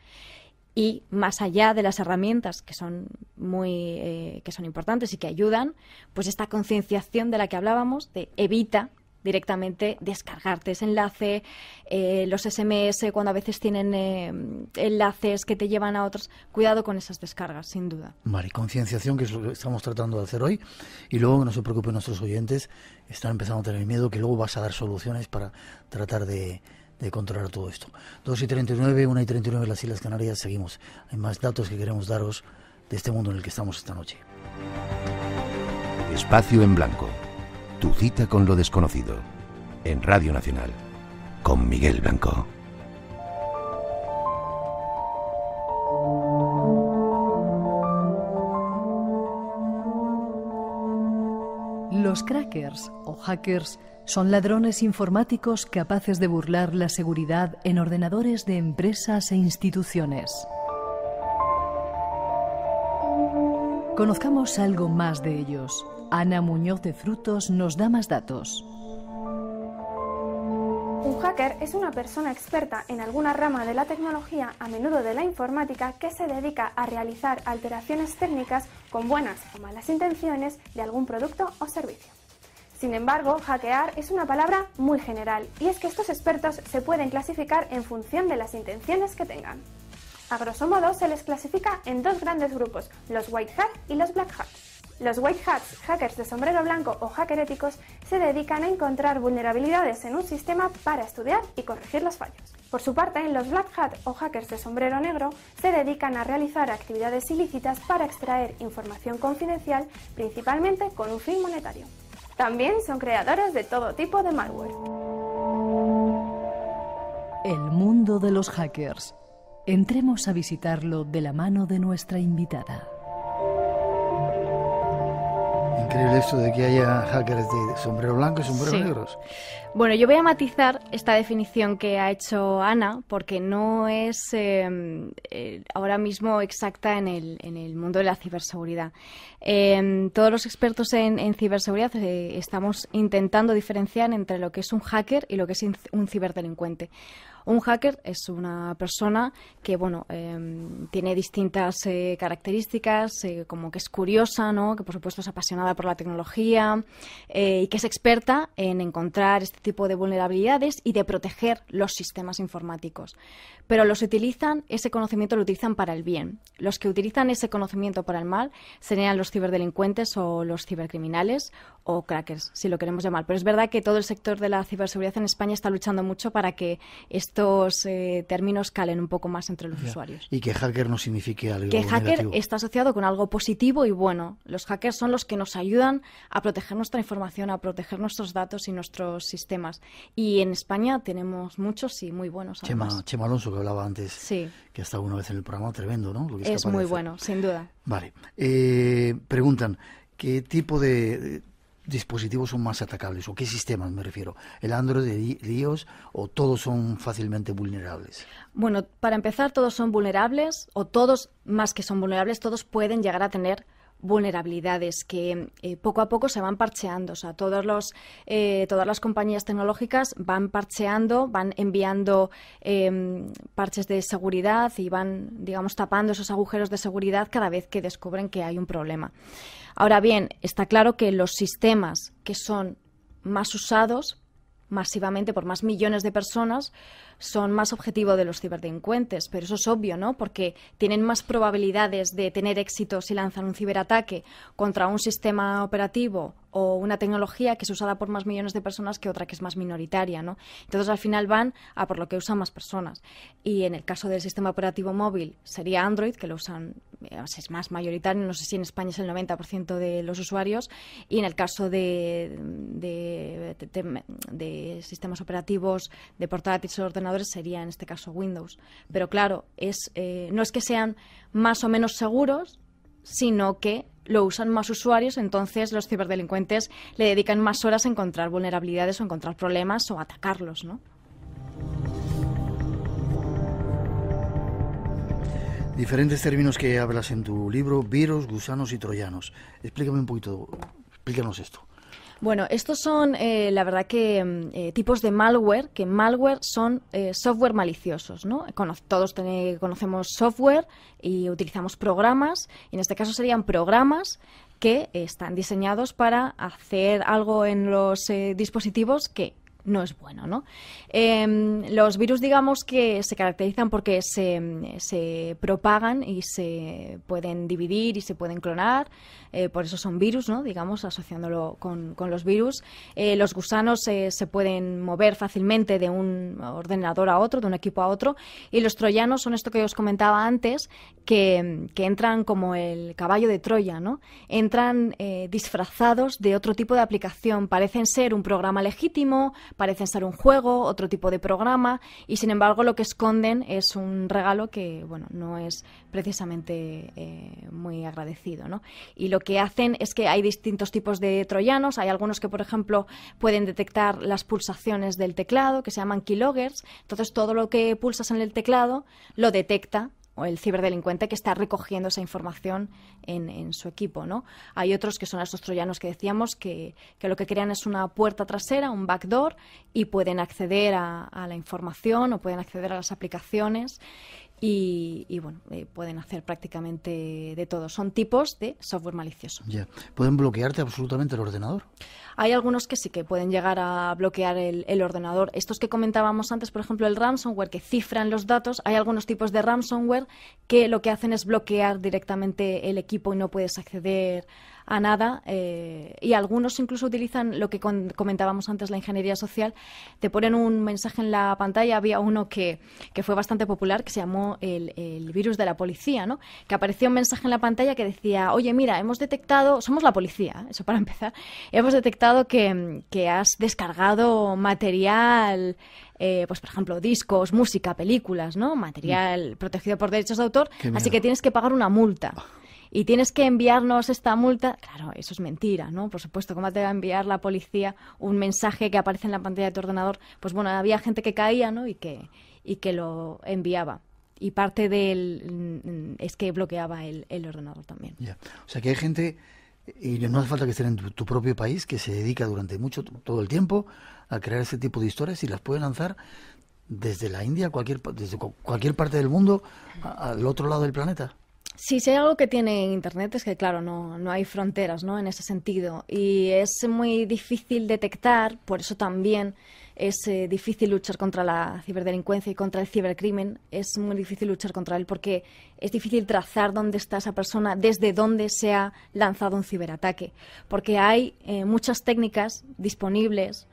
Y más allá de las herramientas que son muy eh, que son importantes y que ayudan, pues esta concienciación de la que hablábamos, de evita directamente descargarte ese enlace, eh, los SMS cuando a veces tienen eh, enlaces que te llevan a otros. Cuidado con esas descargas, sin duda. Vale, concienciación, que es lo que estamos tratando de hacer hoy. Y luego, que no se preocupen nuestros oyentes, están empezando a tener miedo que luego vas a dar soluciones para tratar de, de controlar todo esto. 2 y 39, 1 y 39 las Islas Canarias, seguimos. Hay más datos que queremos daros de este mundo en el que estamos esta noche. Espacio en blanco tu cita con lo desconocido. En Radio Nacional. Con Miguel Blanco. Los crackers o hackers son ladrones informáticos capaces de burlar la seguridad en ordenadores de empresas e instituciones. Conozcamos algo más de ellos. Ana Muñoz de Frutos nos da más datos. Un hacker es una persona experta en alguna rama de la tecnología, a menudo de la informática, que se dedica a realizar alteraciones técnicas con buenas o malas intenciones de algún producto o servicio. Sin embargo, hackear es una palabra muy general y es que estos expertos se pueden clasificar en función de las intenciones que tengan. A grosso modo, se les clasifica en dos grandes grupos, los white hat y los black hat. Los White Hats, hackers de sombrero blanco o éticos, se dedican a encontrar vulnerabilidades en un sistema para estudiar y corregir los fallos. Por su parte, los Black Hat o hackers de sombrero negro se dedican a realizar actividades ilícitas para extraer información confidencial, principalmente con un fin monetario. También son creadores de todo tipo de malware. El mundo de los hackers. Entremos a visitarlo de la mano de nuestra invitada increíble esto de que haya hackers de sombrero blanco y sombrero negros. Bueno, yo voy a matizar esta definición que ha hecho Ana, porque no es em, eh, ahora mismo exacta en el, mundo de la ciberseguridad. Em, todos los expertos en ciberseguridad eh, estamos intentando diferenciar entre lo que es un hacker y lo que es un ciberdelincuente. Un hacker es una persona que, bueno, em, tiene distintas eh, características, eh, como que es curiosa, ¿no? Que, por supuesto, es apasionada por la tecnología eh, y que es experta en encontrar este tipo de vulnerabilidades y de proteger los sistemas informáticos pero los utilizan, ese conocimiento lo utilizan para el bien. Los que utilizan ese conocimiento para el mal serían los ciberdelincuentes o los cibercriminales o crackers, si lo queremos llamar. Pero es verdad que todo el sector de la ciberseguridad en España está luchando mucho para que estos eh, términos calen un poco más entre los usuarios. Y que hacker no signifique algo Que hacker está asociado con algo positivo y bueno. Los hackers son los que nos ayudan a proteger nuestra información, a proteger nuestros datos y nuestros sistemas. Y en España tenemos muchos y muy buenos. Chema, hablaba antes, que ha estado una vez en el programa, tremendo, ¿no? es, muy bueno, sin duda. Vale. Eh, preguntan, ¿qué tipo de dispositivos son más atacables o qué sistemas me refiero? ¿El Android, el iOS o todos son fácilmente vulnerables? Bueno, para empezar, todos son vulnerables o todos, más que son vulnerables, todos pueden llegar a tener vulnerabilidades que eh, poco a poco se van parcheando. O sea, todos los, eh, todas las compañías tecnológicas van parcheando, van enviando em, parches de seguridad y van, digamos, tapando esos agujeros de seguridad cada vez que descubren que hay un problema. Ahora bien, está claro que los sistemas que son más usados masivamente por más millones de personas, son más objetivo de los ciberdelincuentes, pero eso es obvio, ¿no? Porque tienen más probabilidades de tener éxito si lanzan un ciberataque contra un sistema operativo o una tecnología que es usada por más millones de personas que otra que es más minoritaria, ¿no? Entonces al final van a por lo que usan más personas. Y en el caso del sistema operativo móvil sería Android, que lo usan, eh, es más mayoritario, no sé si en España es el 90% de los usuarios, y en el caso de, de sistemas operativos de portátiles o ordenadores, sería en este caso Windows. Pero claro, es, eh, no es que sean más o menos seguros, sino que lo usan más usuarios, entonces los ciberdelincuentes le dedican más horas a encontrar vulnerabilidades o encontrar problemas o atacarlos, ¿no? Diferentes términos que hablas en tu libro, virus, gusanos y troyanos. Explícame un poquito, explícanos esto. Bueno, estos son, eh, la verdad que, mm, eh, tipos de malware, que malware son eh, software maliciosos, ¿no? todos conocemos software y utilizamos programas, y en este caso serían programas que están diseñados para hacer algo en los dispositivos que no es bueno, ¿no? Em, los virus, digamos que se caracterizan porque se, se, propagan y se pueden dividir y se pueden clonar eh, por eso son virus, ¿no? digamos, asociándolo con, los virus. Eh, los gusanos eh, se pueden mover fácilmente de un ordenador a otro, de un equipo a otro, y los troyanos son esto que os comentaba antes, que, que entran como el caballo de Troya, ¿no? entran disfrazados de otro tipo de aplicación, parecen ser un programa legítimo, parecen ser un juego, otro tipo de programa, y sin embargo lo que esconden es un regalo que, bueno, no es precisamente eh, muy agradecido. ¿no? Y lo que hacen es que hay distintos tipos de troyanos. Hay algunos que, por ejemplo, pueden detectar las pulsaciones del teclado, que se llaman keyloggers. Entonces, todo lo que pulsas en el teclado lo detecta o el ciberdelincuente que está recogiendo esa información en, su equipo. ¿no? Hay otros que son esos troyanos que decíamos que, lo que crean es una puerta trasera, un backdoor, y pueden acceder a, la información o pueden acceder a las aplicaciones y, bueno, eh, pueden hacer prácticamente de todo. Son tipos de software malicioso. ¿Pueden bloquearte absolutamente el ordenador? Hay algunos que sí que pueden llegar a bloquear el, el ordenador. Estos que comentábamos antes, por ejemplo, el ransomware, que cifran los datos. Hay algunos tipos de ransomware que lo que hacen es bloquear directamente el equipo y no puedes acceder a nada eh, y algunos incluso utilizan lo que comentábamos antes, la ingeniería social, te ponen un mensaje en la pantalla, había uno que, fue bastante popular que se llamó el, virus de la policía, ¿no? que aparecía un mensaje en la pantalla que decía, oye mira, hemos detectado, somos la policía, ¿eh? eso para empezar, hemos detectado que, que has descargado material eh, pues por ejemplo, discos, música, películas, ¿no? Material mm. protegido por derechos de autor, así que tienes que pagar una multa. Ah y tienes que enviarnos esta multa, claro, eso es mentira, ¿no? Por supuesto, ¿cómo te va a enviar la policía un mensaje que aparece en la pantalla de tu ordenador? Pues bueno, había gente que caía, ¿no? Y que, y que lo enviaba y parte del mm, es que bloqueaba el, ordenador también. O sea que hay gente, y no hace falta que estén en tu, propio país, que se dedica durante mucho, todo el tiempo, a crear ese tipo de historias y las puede lanzar desde la India, cualquier, desde cualquier parte del mundo, al otro lado del planeta. Sí, si hay algo que tiene Internet es que, claro, no, hay fronteras ¿no? en ese sentido. Y es muy difícil detectar, por eso también es eh, difícil luchar contra la ciberdelincuencia y contra el cibercrimen. Es muy difícil luchar contra él porque es difícil trazar dónde está esa persona, desde dónde se ha lanzado un ciberataque. Porque hay eh, muchas técnicas disponibles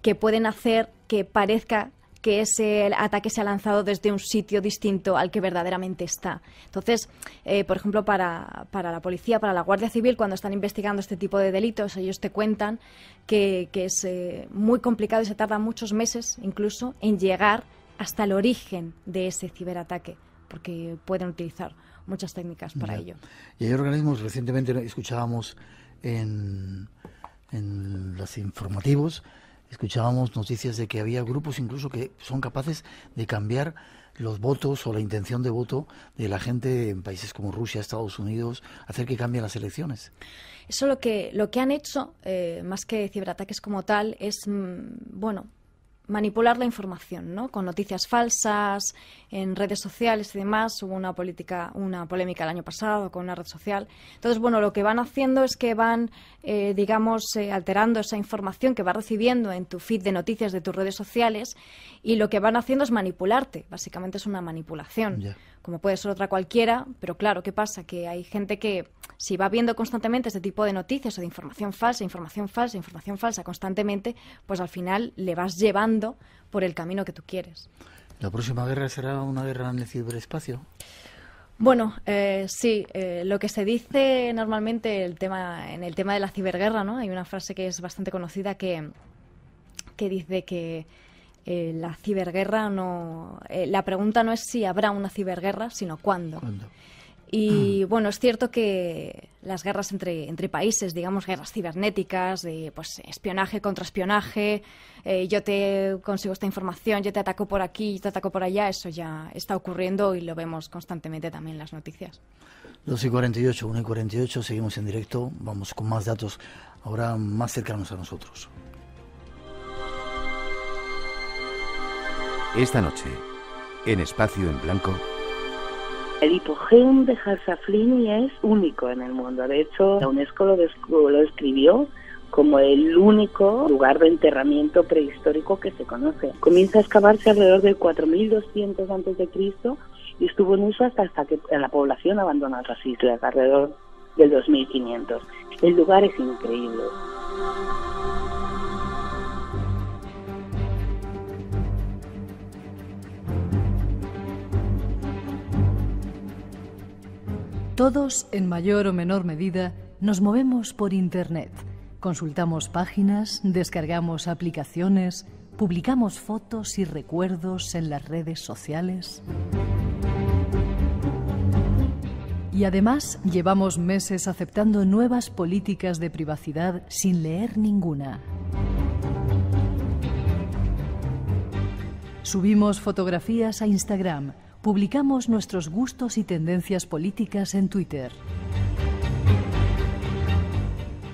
que pueden hacer que parezca que ese ataque se ha lanzado desde un sitio distinto al que verdaderamente está. Entonces, eh, por ejemplo, para, para, la policía, para la Guardia Civil, cuando están investigando este tipo de delitos, ellos te cuentan que, es eh, muy complicado y se tarda muchos meses incluso en llegar hasta el origen de ese ciberataque, porque pueden utilizar muchas técnicas para ello. Y hay organismos, recientemente escuchábamos en, en los informativos, escuchábamos noticias de que había grupos incluso que son capaces de cambiar los votos o la intención de voto de la gente en países como Rusia, Estados Unidos, hacer que cambien las elecciones. Eso lo que, lo que han hecho, eh, más que ciberataques como tal, es, mm, bueno, manipular la información, ¿no? Con noticias falsas, en redes sociales y demás. Hubo una política, una polémica el año pasado con una red social. Entonces, bueno, lo que van haciendo es que van, eh, digamos, eh, alterando esa información que vas recibiendo en tu feed de noticias de tus redes sociales y lo que van haciendo es manipularte. Básicamente es una manipulación como puede ser otra cualquiera, pero claro, ¿qué pasa? Que hay gente que si va viendo constantemente este tipo de noticias o de información falsa, información falsa, información falsa constantemente, pues al final le vas llevando por el camino que tú quieres. ¿La próxima guerra será una guerra en el ciberespacio? Bueno, eh, sí, eh, lo que se dice normalmente el tema, en el tema de la ciberguerra, ¿no? Hay una frase que es bastante conocida que, que dice que eh, la ciberguerra no. Eh, la pregunta no es si habrá una ciberguerra, sino cuándo. Y ah. bueno, es cierto que las guerras entre, países, digamos guerras cibernéticas, de pues espionaje contra espionaje, eh, yo te consigo esta información, yo te ataco por aquí, yo te ataco por allá, eso ya está ocurriendo y lo vemos constantemente también en las noticias. 2 y 48, 1 y 48, seguimos en directo, vamos con más datos ahora más cercanos a nosotros. Esta noche, en Espacio en Blanco. El hipogeum de Harsaflini es único en el mundo. De hecho, la UNESCO lo, describió como el único lugar de enterramiento prehistórico que se conoce. Comienza a excavarse alrededor de 4200 a.C. y estuvo en uso hasta, que la población abandona otras islas, alrededor del 2500. El lugar es increíble. Todos, en mayor o menor medida, nos movemos por Internet. Consultamos páginas, descargamos aplicaciones, publicamos fotos y recuerdos en las redes sociales. Y además llevamos meses aceptando nuevas políticas de privacidad sin leer ninguna. Subimos fotografías a Instagram publicamos nuestros gustos y tendencias políticas en Twitter.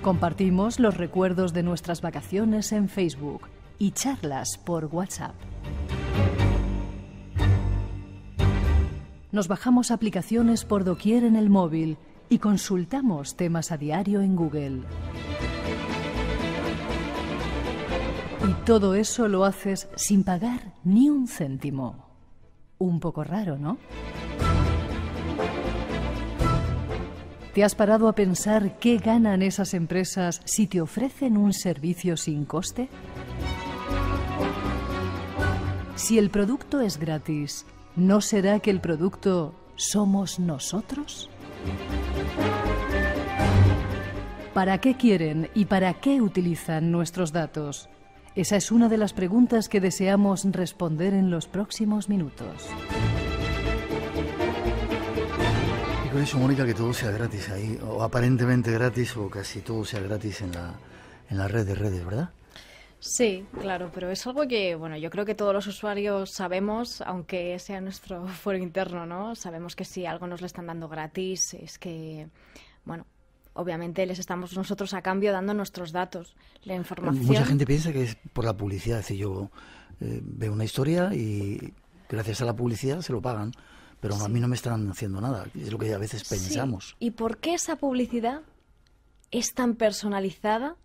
Compartimos los recuerdos de nuestras vacaciones en Facebook y charlas por WhatsApp. Nos bajamos aplicaciones por doquier en el móvil y consultamos temas a diario en Google. Y todo eso lo haces sin pagar ni un céntimo un poco raro, ¿no? ¿Te has parado a pensar qué ganan esas empresas si te ofrecen un servicio sin coste? Si el producto es gratis, ¿no será que el producto somos nosotros? ¿Para qué quieren y para qué utilizan nuestros datos? Esa es una de las preguntas que deseamos responder en los próximos minutos. Y con eso, Mónica, que todo sea gratis ahí, o aparentemente gratis, o casi todo sea gratis en la, red de redes, ¿verdad? Sí, claro, pero es algo que, bueno, yo creo que todos los usuarios sabemos, aunque sea nuestro foro interno, ¿no? Sabemos que si algo nos lo están dando gratis, es que, bueno, obviamente les estamos nosotros a cambio dando nuestros datos, la información. Mucha gente piensa que es por la publicidad. decir, yo eh, veo una historia y gracias a la publicidad se lo pagan, pero a mí no me están haciendo nada. Es lo que a veces pensamos. ¿Y por qué esa publicidad es tan personalizada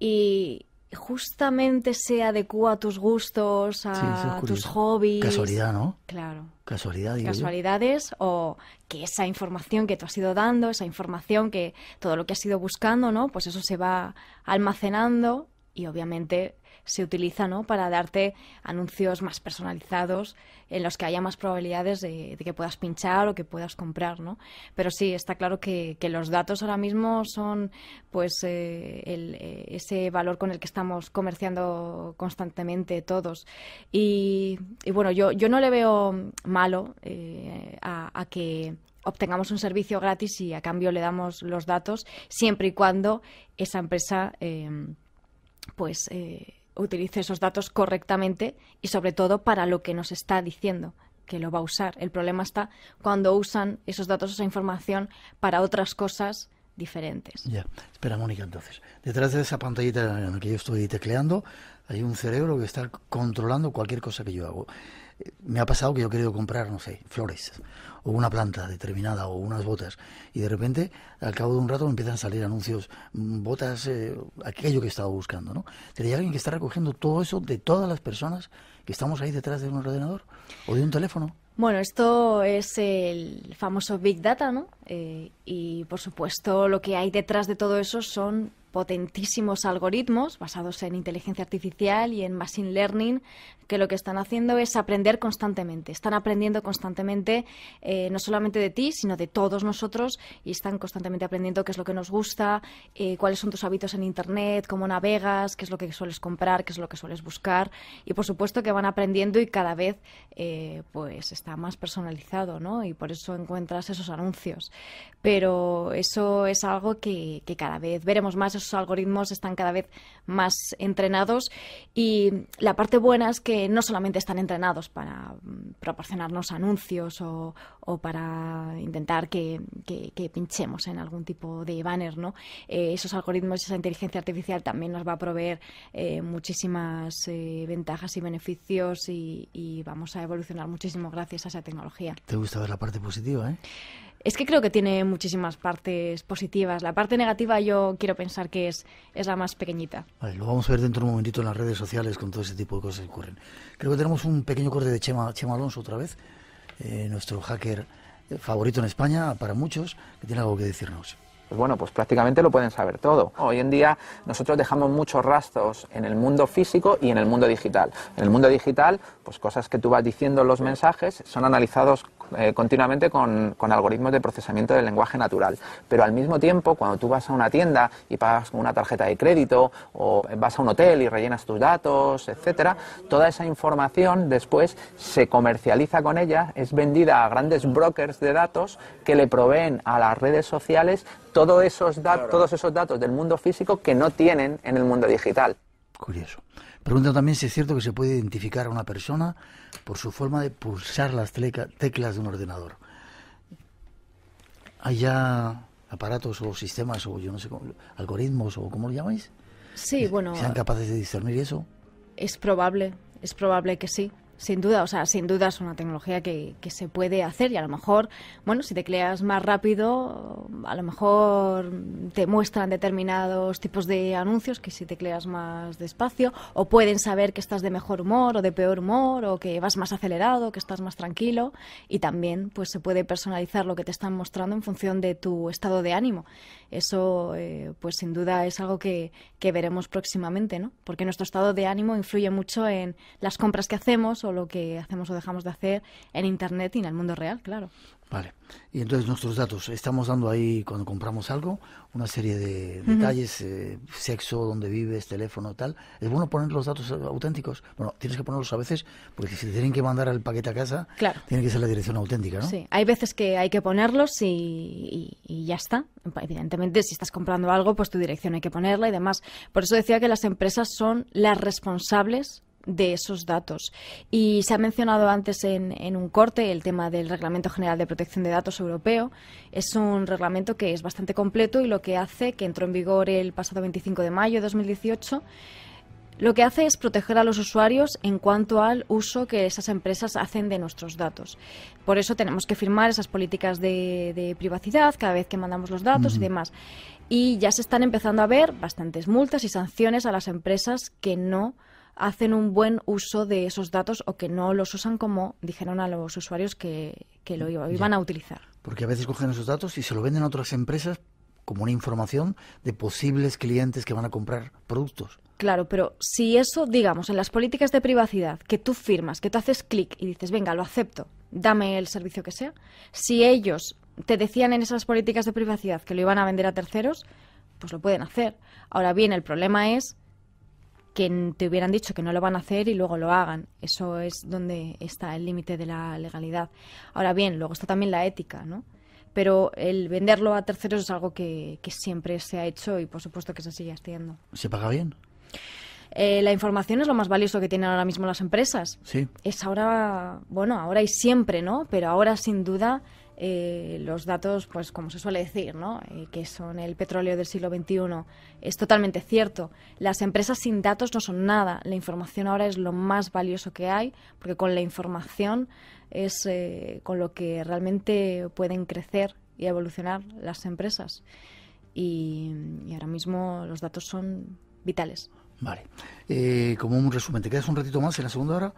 y justamente se adecua a tus gustos, a tus hobbies? Casualidad, ¿no? Claro. Casualidades. Casualidades o que esa información que tú has ido dando, esa información que todo lo que has ido buscando, ¿no? Pues eso se va almacenando y obviamente se utiliza para darte anuncios más personalizados en los que haya más probabilidades de, que puedas pinchar o que puedas comprar. ¿no? Pero sí, está claro que, los datos ahora mismo son pues eh, eh, ese valor con el que estamos comerciando constantemente todos. Y, bueno, yo, yo no le veo malo eh, a, que obtengamos un servicio gratis y a cambio le damos los datos, siempre y cuando esa empresa pues utilice esos datos correctamente y sobre todo para lo que nos está diciendo que lo va a usar. El problema está cuando usan esos datos, esa información para otras cosas diferentes. Ya, espera Mónica entonces. Detrás de esa pantallita en la que yo estoy tecleando hay un cerebro que está controlando cualquier cosa que yo hago me ha pasado que yo he querido comprar, no sé, flores o una planta determinada o unas botas y de repente al cabo de un rato empiezan a salir anuncios, mm, botas, eh, aquello que estaba buscando, ¿no? Sería alguien que está recogiendo todo eso de todas las personas que estamos ahí detrás de un ordenador o de un teléfono. Bueno, esto es el famoso Big Data, ¿no? Eh, y por supuesto lo que hay detrás de todo eso son potentísimos algoritmos basados en inteligencia artificial y en machine learning que lo que están haciendo es aprender constantemente. Están aprendiendo constantemente eh, no solamente de ti, sino de todos nosotros y están constantemente aprendiendo qué es lo que nos gusta, eh, cuáles son tus hábitos en Internet, cómo navegas, qué es lo que sueles comprar, qué es lo que sueles buscar y por supuesto que van aprendiendo y cada vez eh, pues está más personalizado ¿no? y por eso encuentras esos anuncios. Pero eso es algo que cada vez veremos más esos algoritmos están cada vez más entrenados y la parte buena es que no solamente están entrenados para mm, proporcionarnos anuncios o, para intentar que, pinchemos en algún tipo de banner, ¿no? Eh, esos algoritmos, y esa inteligencia artificial también nos va a proveer eh, muchísimas eh, ventajas y beneficios y, y vamos a evolucionar muchísimo gracias a esa tecnología. Te gusta ver la parte positiva, ¿eh? Es que creo que tiene muchísimas partes positivas. La parte negativa yo quiero pensar que es, es la más pequeñita. lo vamos a ver dentro de un momentito en las redes sociales con todo ese tipo de cosas que ocurren. Creo que tenemos un pequeño corte de Chema, Chema Alonso otra vez, eh, nuestro hacker favorito en España para muchos, que tiene algo que decirnos pues bueno, pues prácticamente lo pueden saber todo. Hoy en día nosotros dejamos muchos rastros en el mundo físico y en el mundo digital. En el mundo digital, pues cosas que tú vas diciendo en los mensajes son analizados eh, continuamente con, algoritmos de procesamiento del lenguaje natural. Pero al mismo tiempo, cuando tú vas a una tienda y pagas con una tarjeta de crédito o vas a un hotel y rellenas tus datos, etcétera, toda esa información después se comercializa con ella, es vendida a grandes brokers de datos que le proveen a las redes sociales todos esos, todos esos datos del mundo físico que no tienen en el mundo digital. Curioso. Pregunta también si es cierto que se puede identificar a una persona por su forma de pulsar las teclas de un ordenador. Hay ya aparatos o sistemas o yo no sé, algoritmos o cómo lo llamáis. Sí, bueno. ¿Sean capaces de discernir eso? Es probable, es probable que sí. Sin duda, o sea, sin duda es una tecnología que, que se puede hacer y a lo mejor, bueno, si tecleas más rápido, a lo mejor te muestran determinados tipos de anuncios que si tecleas más despacio o pueden saber que estás de mejor humor o de peor humor o que vas más acelerado, que estás más tranquilo y también pues se puede personalizar lo que te están mostrando en función de tu estado de ánimo. Eso eh, pues sin duda es algo que, que veremos próximamente, ¿no? Porque nuestro estado de ánimo influye mucho en las compras que hacemos o lo que hacemos o dejamos de hacer en Internet y en el mundo real, claro. Vale. Y entonces nuestros datos, estamos dando ahí cuando compramos algo, una serie de detalles, eh, sexo, dónde vives, teléfono, tal. Es bueno poner los datos auténticos. Bueno, tienes que ponerlos a veces porque si te tienen que mandar el paquete a casa, claro. tiene que ser la dirección auténtica, ¿no? Sí, hay veces que hay que ponerlos y ya está. Evidentemente, si estás comprando algo, pues tu dirección hay que ponerla y demás. Por eso decía que las empresas son las responsables de esos datos. Y se ha mencionado antes en, un corte el tema del Reglamento General de Protección de Datos Europeo. Es un reglamento que es bastante completo y lo que hace, que entró en vigor el pasado 25 de mayo de 2018, lo que hace es proteger a los usuarios en cuanto al uso que esas empresas hacen de nuestros datos. Por eso tenemos que firmar esas políticas de, privacidad cada vez que mandamos los datos y demás. Y ya se están empezando a ver bastantes multas y sanciones a las empresas que no hacen un buen uso de esos datos o que no los usan como dijeron a los usuarios que, lo iban a utilizar. Porque a veces cogen esos datos y se lo venden a otras empresas como una información de posibles clientes que van a comprar productos. Claro, pero si eso, digamos, en las políticas de privacidad, que tú firmas, que tú haces clic y dices, venga, lo acepto, dame el servicio que sea, si ellos te decían en esas políticas de privacidad que lo iban a vender a terceros, pues lo pueden hacer. Ahora bien, el problema es que te hubieran dicho que no lo van a hacer y luego lo hagan. Eso es donde está el límite de la legalidad. Ahora bien, luego está también la ética, ¿no? Pero el venderlo a terceros es algo que, siempre se ha hecho y por supuesto que se sigue haciendo. ¿Se paga bien? Eh, la información es lo más valioso que tienen ahora mismo las empresas. Sí. Es ahora, bueno, ahora y siempre, ¿no? Pero ahora sin duda eh, los datos, pues como se suele decir, ¿no? Eh, que son el petróleo del siglo XXI. Es totalmente cierto. Las empresas sin datos no son nada. La información ahora es lo más valioso que hay, porque con la información es eh, con lo que realmente pueden crecer y evolucionar las empresas. y, ahora mismo los datos son vitales. Vale. como un resumen, te quedas un ratito más en la segunda hora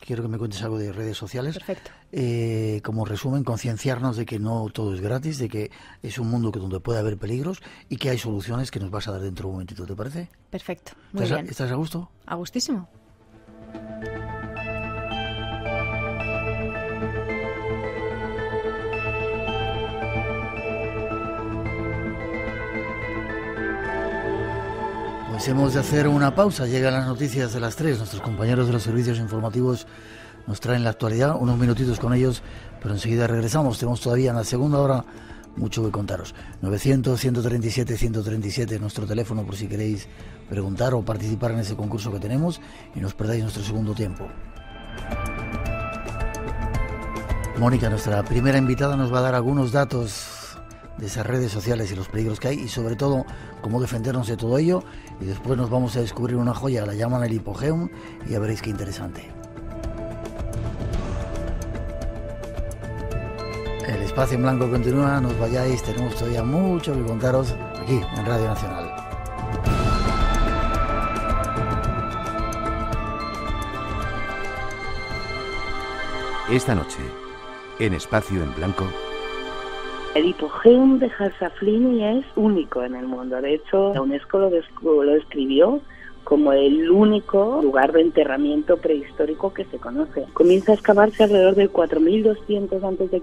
quiero que me cuentes algo de redes sociales. Perfecto. Eh, como resumen, concienciarnos de que no todo es gratis, de que es un mundo donde puede haber peligros y que hay soluciones que nos vas a dar dentro de un momentito, ¿te parece? Perfecto. Muy bien. ¿Estás a gusto? A gustísimo. hemos de hacer una pausa. Llegan las noticias de las 3. Nuestros compañeros de los servicios informativos nos traen la actualidad. Unos minutitos con ellos, pero enseguida regresamos. Tenemos todavía en la segunda hora mucho que contaros. 900-137-137 es nuestro teléfono por si queréis preguntar o participar en ese concurso que tenemos y nos perdáis nuestro segundo tiempo. Mónica, nuestra primera invitada, nos va a dar algunos datos de esas redes sociales y los peligros que hay y sobre todo cómo defendernos de todo ello y después nos vamos a descubrir una joya, la llaman el hipogeum y ya veréis qué interesante. El espacio en blanco continúa, nos vayáis, tenemos todavía mucho que contaros aquí en Radio Nacional. Esta noche, en espacio en blanco, el hipogeum de Hasaflini es único en el mundo. De hecho, la UNESCO lo, describió escribió como el único lugar de enterramiento prehistórico que se conoce. Comienza a excavarse alrededor de 4200 a.C.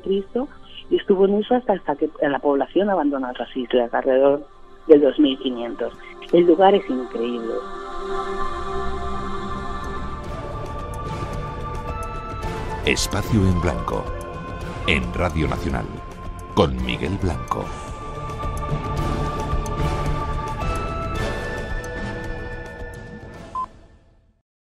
y estuvo en uso hasta, que la población abandonó las islas, alrededor del 2500. El lugar es increíble. Espacio en Blanco, en Radio Nacional con Miguel Blanco.